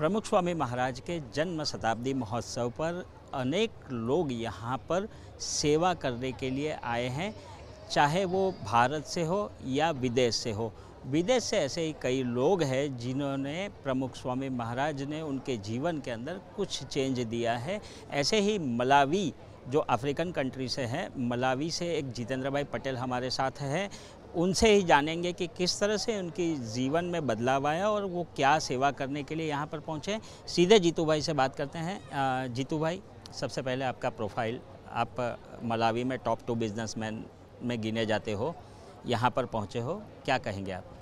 प्रमुख स्वामी महाराज के जन्म शताब्दी महोत्सव पर अनेक लोग यहाँ पर सेवा करने के लिए आए हैं चाहे वो भारत से हो या विदेश से हो विदेश से ऐसे ही कई लोग हैं जिन्होंने प्रमुख स्वामी महाराज ने उनके जीवन के अंदर कुछ चेंज दिया है ऐसे ही मलावी जो अफ्रीकन कंट्री से हैं मलावी से एक जितेंद्र भाई पटेल हमारे साथ हैं उनसे ही जानेंगे कि किस तरह से उनकी जीवन में बदलाव आया और वो क्या सेवा करने के लिए यहाँ पर पहुँचे सीधे जीतू भाई से बात करते हैं जीतू भाई सबसे पहले आपका प्रोफाइल आप मलावी में टॉप टू बिजनेस में, में गिने जाते हो यहाँ पर पहुँचे हो क्या कहेंगे आप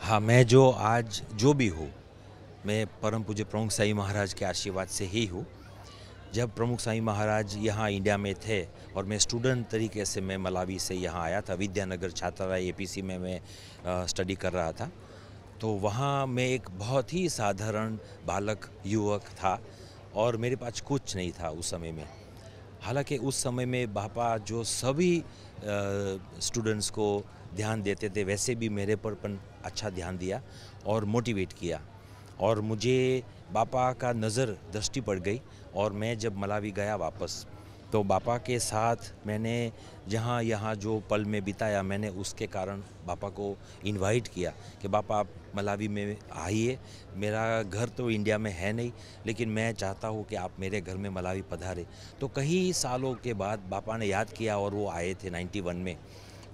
हाँ मैं जो आज जो भी हूँ मैं परम पूज्य प्रमुख साई महाराज के आशीर्वाद से ही हूँ जब प्रमुख साईं महाराज यहाँ इंडिया में थे और मैं स्टूडेंट तरीके से मैं मलावी से यहाँ आया था विद्यानगर पी सी में मैं स्टडी कर रहा था तो वहाँ मैं एक बहुत ही साधारण बालक युवक था और मेरे पास कुछ नहीं था उस समय में हालांकि उस समय में बापा जो सभी स्टूडेंट्स को ध्यान देते थे वैसे भी मेरे पर पन अच्छा ध्यान दिया और मोटिवेट किया और मुझे बापा का नज़र दृष्टि पड़ गई और मैं जब मलावी गया वापस तो बापा के साथ मैंने जहाँ यहाँ जो पल में बिताया मैंने उसके कारण बापा को इनवाइट किया कि बापा आप मलावी में आइए मेरा घर तो इंडिया में है नहीं लेकिन मैं चाहता हूँ कि आप मेरे घर में मलावी पधारे तो कई सालों के बाद बापा ने याद किया और वो आए थे 91 में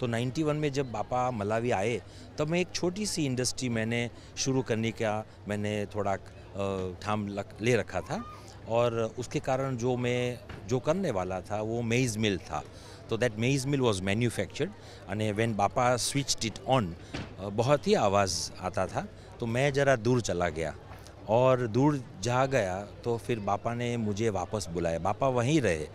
तो 91 में जब बापा मलावी आए तब तो मैं एक छोटी सी इंडस्ट्री मैंने शुरू करने का मैंने थोड़ा ठाम ले रखा था और उसके कारण जो मैं जो करने वाला था वो मेज़ मिल था तो that maize mill was manufactured अने वेन बापा स्विच इट ऑन बहुत ही आवाज़ आता था तो मैं ज़रा दूर चला गया और दूर जा गया तो फिर बापा ने मुझे वापस बुलाया बापा वहीं रहे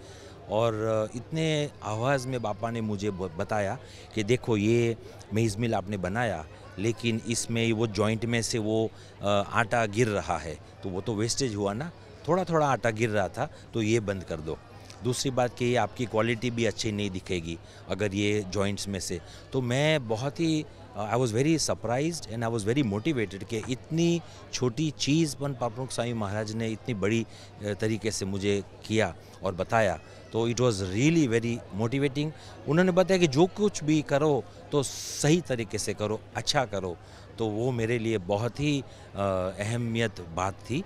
और इतने आवाज़ में बापा ने मुझे बताया कि देखो ये मेज़ मिल आपने बनाया लेकिन इसमें वो जॉइंट में से वो आटा गिर रहा है तो वो तो वेस्टेज हुआ ना थोड़ा थोड़ा आटा गिर रहा था तो ये बंद कर दो दूसरी बात कि आपकी क्वालिटी भी अच्छी नहीं दिखेगी अगर ये जॉइंट्स में से तो मैं बहुत ही I was very surprise and I was very motivated कि इतनी छोटी चीज़ पर प्रमुख स्वामी महाराज ने इतनी बड़ी uh, तरीके से मुझे किया और बताया तो it was really very motivating उन्होंने बताया कि जो कुछ भी करो तो सही तरीके से करो अच्छा करो तो वो मेरे लिए बहुत ही uh, अहमियत बात थी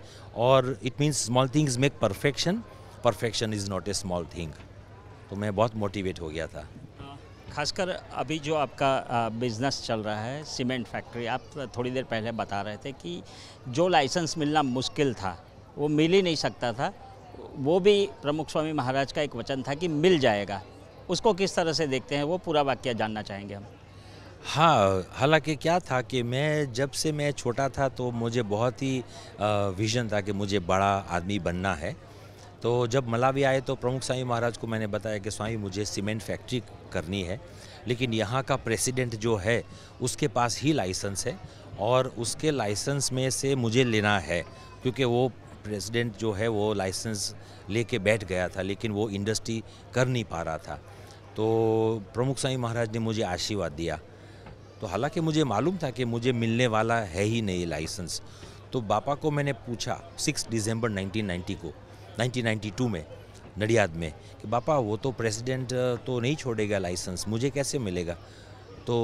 और it means small things make perfection perfection is not a small thing तो मैं बहुत मोटिवेट हो गया था खासकर अभी जो आपका बिजनेस चल रहा है सीमेंट फैक्ट्री आप थोड़ी देर पहले बता रहे थे कि जो लाइसेंस मिलना मुश्किल था वो मिल ही नहीं सकता था वो भी प्रमुख स्वामी महाराज का एक वचन था कि मिल जाएगा उसको किस तरह से देखते हैं वो पूरा वाक्य जानना चाहेंगे हम हाँ हालांकि क्या था कि मैं जब से मैं छोटा था तो मुझे बहुत ही विज़न था कि मुझे बड़ा आदमी बनना है तो जब मलावी आए तो प्रमुख स्वामी महाराज को मैंने बताया कि स्वामी मुझे सीमेंट फैक्ट्री करनी है लेकिन यहाँ का प्रेसिडेंट जो है उसके पास ही लाइसेंस है और उसके लाइसेंस में से मुझे लेना है क्योंकि वो प्रेसिडेंट जो है वो लाइसेंस लेके बैठ गया था लेकिन वो इंडस्ट्री कर नहीं पा रहा था तो प्रमुख स्वामी महाराज ने मुझे आशीर्वाद दिया तो हालांकि मुझे मालूम था कि मुझे मिलने वाला है ही नहीं लाइसेंस तो बापा को मैंने पूछा सिक्स दिसंबर 1990 को 1992 में नडियाद में कि पापा वो तो प्रेसिडेंट तो नहीं छोड़ेगा लाइसेंस मुझे कैसे मिलेगा तो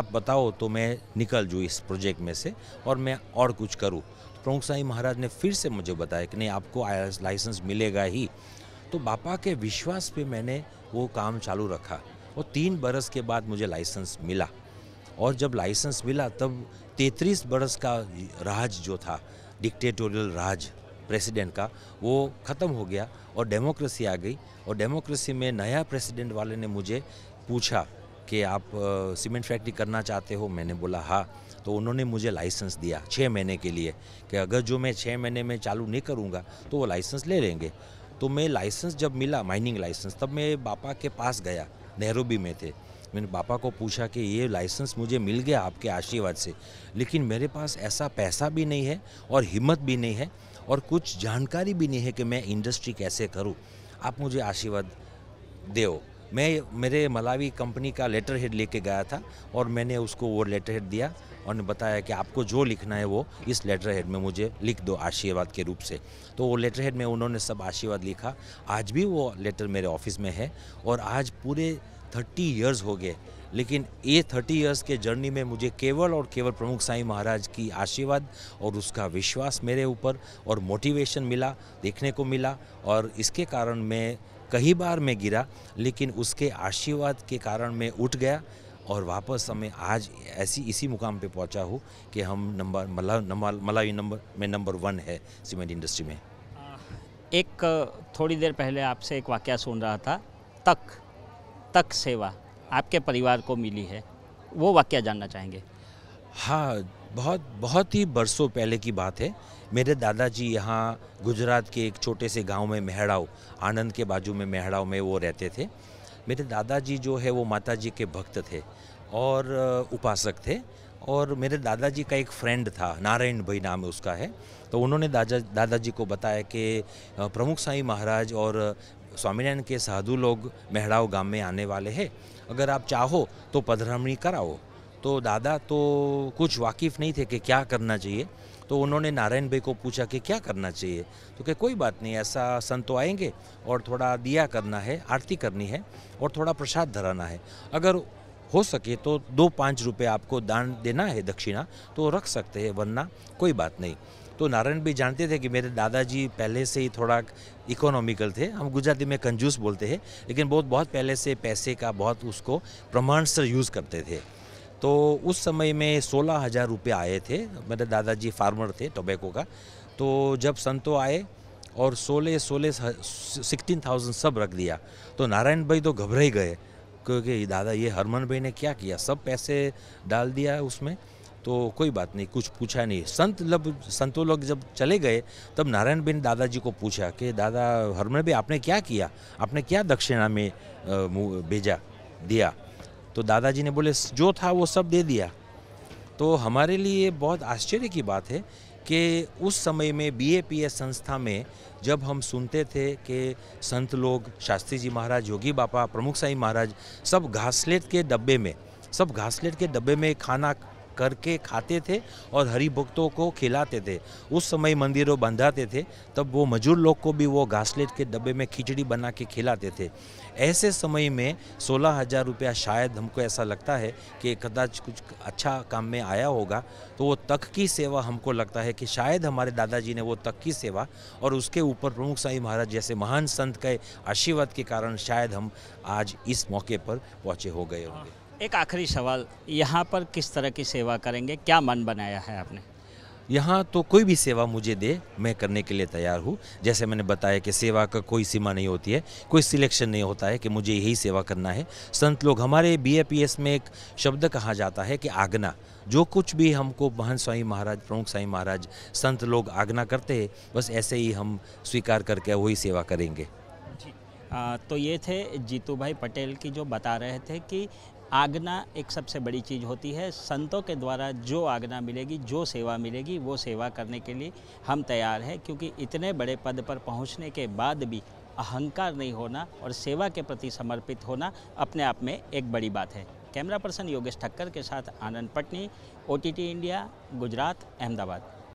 आप बताओ तो मैं निकल जूँ इस प्रोजेक्ट में से और मैं और कुछ करूँ तो प्रमुख साई महाराज ने फिर से मुझे बताया कि नहीं आपको लाइसेंस मिलेगा ही तो बापा के विश्वास पे मैंने वो काम चालू रखा और तीन बरस के बाद मुझे लाइसेंस मिला और जब लाइसेंस मिला तब तैतीस बरस का राज जो था डिक्टेटोरियल राज प्रेसिडेंट का वो ख़त्म हो गया और डेमोक्रेसी आ गई और डेमोक्रेसी में नया प्रेसिडेंट वाले ने मुझे पूछा कि आप सीमेंट फैक्ट्री करना चाहते हो मैंने बोला हाँ तो उन्होंने मुझे लाइसेंस दिया छः महीने के लिए कि अगर जो मैं छः महीने में चालू नहीं करूँगा तो वो लाइसेंस ले लेंगे तो मैं लाइसेंस जब मिला माइनिंग लाइसेंस तब मैं बापा के पास गया नेहरू भी में थे मैंने पापा को पूछा कि ये लाइसेंस मुझे मिल गया आपके आशीर्वाद से लेकिन मेरे पास ऐसा पैसा भी नहीं है और हिम्मत भी नहीं है और कुछ जानकारी भी नहीं है कि मैं इंडस्ट्री कैसे करूँ आप मुझे आशीर्वाद दो मैं मेरे मलावी कंपनी का लेटर हेड लेके गया था और मैंने उसको वो लेटर हेड दिया और बताया कि आपको जो लिखना है वो इस लेटर हेड में मुझे लिख दो आशीर्वाद के रूप से तो वो लेटर हेड में उन्होंने सब आशीर्वाद लिखा आज भी वो लेटर मेरे ऑफिस में है और आज पूरे थर्टी ईयर्स हो गए लेकिन ये थर्टी ईयर्स के जर्नी में मुझे केवल और केवल प्रमुख साई महाराज की आशीर्वाद और उसका विश्वास मेरे ऊपर और मोटिवेशन मिला देखने को मिला और इसके कारण मैं कई बार मैं गिरा लेकिन उसके आशीर्वाद के कारण मैं उठ गया और वापस हमें आज ऐसी इसी मुकाम पे पहुंचा हूँ कि हम नंबर मला मलाई नंबर में नंबर वन है सीमेंट इंडस्ट्री में एक थोड़ी देर पहले आपसे एक वाक्य सुन रहा था तक तक सेवा आपके परिवार को मिली है वो वाक्य जानना चाहेंगे हाँ बहुत बहुत ही बरसों पहले की बात है मेरे दादाजी यहाँ गुजरात के एक छोटे से गांव में मेहड़ाव आनंद के बाजू में मेहड़ाव में वो रहते थे मेरे दादाजी जो है वो माताजी के भक्त थे और उपासक थे और मेरे दादाजी का एक फ्रेंड था नारायण भाई नाम उसका है तो उन्होंने दादा दादाजी को बताया कि प्रमुख साई महाराज और स्वामीनारायण के साधु लोग मेहड़ाव गांव में आने वाले हैं अगर आप चाहो तो पधरामणी कराओ तो दादा तो कुछ वाकिफ़ नहीं थे कि क्या करना चाहिए तो उन्होंने नारायण भाई को पूछा कि क्या करना चाहिए तो कि कोई बात नहीं ऐसा संत तो आएंगे और थोड़ा दिया करना है आरती करनी है और थोड़ा प्रसाद धराना है अगर हो सके तो दो पाँच रुपये आपको दान देना है दक्षिणा तो रख सकते हैं वरना कोई बात नहीं तो नारायण भी जानते थे कि मेरे दादाजी पहले से ही थोड़ा इकोनॉमिकल थे हम गुजराती में कंजूस बोलते हैं लेकिन बहुत बहुत पहले से पैसे का बहुत उसको प्रमाण सर यूज़ करते थे तो उस समय में सोलह हज़ार रुपये आए थे मेरे दादाजी फार्मर थे टोबैको का तो जब संतो आए और सोलह सोलह सिक्सटीन थाउजेंड सब रख दिया तो नारायण भाई तो घबरा ही गए क्योंकि दादा ये हरमन भाई ने क्या किया सब पैसे डाल दिया उसमें तो कोई बात नहीं कुछ पूछा नहीं संत लब संतों लोग जब चले गए तब नारायण बेन दादाजी को पूछा कि दादा हरमन भाई आपने क्या किया आपने क्या दक्षिणा में भेजा दिया तो दादाजी ने बोले जो था वो सब दे दिया तो हमारे लिए बहुत आश्चर्य की बात है कि उस समय में बी संस्था में जब हम सुनते थे कि संत लोग शास्त्री जी महाराज योगी बापा प्रमुख साई महाराज सब घासलेट के डब्बे में सब घासलेट के डब्बे में खाना करके खाते थे और हरि भक्तों को खिलाते थे उस समय मंदिरों बंधाते थे तब वो मजूर लोग को भी वो घासलेट के डब्बे में खिचड़ी बना के खिलाते थे ऐसे समय में सोलह हज़ार रुपया शायद हमको ऐसा लगता है कि कदाच कुछ अच्छा काम में आया होगा तो वो तक की सेवा हमको लगता है कि शायद हमारे दादाजी ने वो तक की सेवा और उसके ऊपर प्रमुख साई महाराज जैसे महान संत के आशीर्वाद के कारण शायद हम आज इस मौके पर पहुँचे हो गए होंगे एक आखिरी सवाल यहाँ पर किस तरह की सेवा करेंगे क्या मन बनाया है आपने यहाँ तो कोई भी सेवा मुझे दे मैं करने के लिए तैयार हूँ जैसे मैंने बताया कि सेवा का कोई सीमा नहीं होती है कोई सिलेक्शन नहीं होता है कि मुझे यही सेवा करना है संत लोग हमारे बी में एक शब्द कहा जाता है कि आगना जो कुछ भी हमको महान स्वाई महाराज प्रमुख स्वाई महाराज संत लोग आगना करते हैं बस ऐसे ही हम स्वीकार करके वही सेवा करेंगे आ, तो ये थे जीतू भाई पटेल की जो बता रहे थे कि आज्ञा एक सबसे बड़ी चीज़ होती है संतों के द्वारा जो आज्ञा मिलेगी जो सेवा मिलेगी वो सेवा करने के लिए हम तैयार हैं क्योंकि इतने बड़े पद पर पहुंचने के बाद भी अहंकार नहीं होना और सेवा के प्रति समर्पित होना अपने आप में एक बड़ी बात है कैमरा पर्सन योगेश ठक्कर के साथ आनंद पटनी ओ इंडिया गुजरात अहमदाबाद